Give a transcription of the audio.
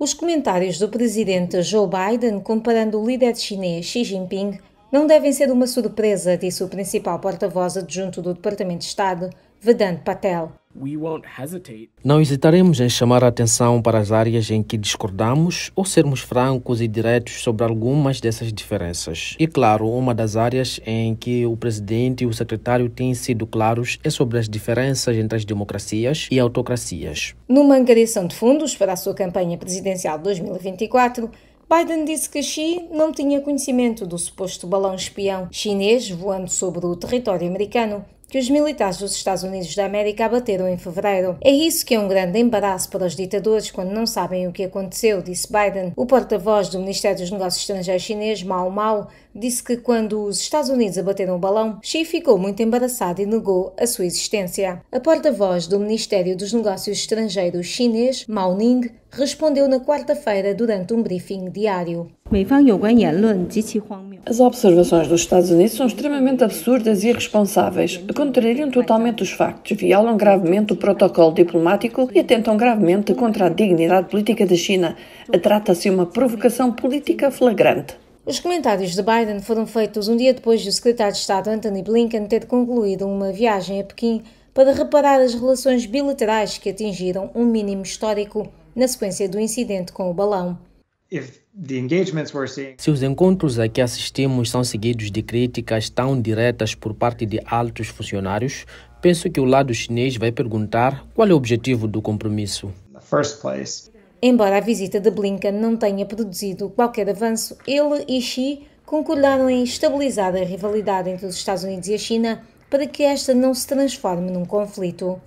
Os comentários do presidente Joe Biden comparando o líder chinês Xi Jinping não devem ser uma surpresa, disse o principal porta-voz adjunto do Departamento de Estado, Vedant Patel. Não hesitaremos em chamar a atenção para as áreas em que discordamos ou sermos francos e diretos sobre algumas dessas diferenças. E claro, uma das áreas em que o presidente e o secretário têm sido claros é sobre as diferenças entre as democracias e autocracias. Numa angariação de fundos para a sua campanha presidencial 2024, Biden disse que Xi não tinha conhecimento do suposto balão espião chinês voando sobre o território americano que os militares dos Estados Unidos da América abateram em fevereiro. É isso que é um grande embaraço para os ditadores quando não sabem o que aconteceu, disse Biden. O porta-voz do Ministério dos Negócios Estrangeiros chinês, Mao Mao, disse que quando os Estados Unidos abateram o balão, Xi ficou muito embaraçado e negou a sua existência. A porta-voz do Ministério dos Negócios Estrangeiros chinês, Mao Ning, respondeu na quarta-feira durante um briefing diário. As observações dos Estados Unidos são extremamente absurdas e irresponsáveis, contrariam totalmente os factos, violam gravemente o protocolo diplomático e atentam gravemente contra a dignidade política da China. Trata-se de uma provocação política flagrante. Os comentários de Biden foram feitos um dia depois do secretário de Estado Antony Blinken ter concluído uma viagem a Pequim para reparar as relações bilaterais que atingiram um mínimo histórico na sequência do incidente com o balão. Se os encontros a que assistimos são seguidos de críticas tão diretas por parte de altos funcionários, penso que o lado chinês vai perguntar qual é o objetivo do compromisso. Embora a visita de Blinken não tenha produzido qualquer avanço, ele e Xi concordaram em estabilizar a rivalidade entre os Estados Unidos e a China para que esta não se transforme num conflito.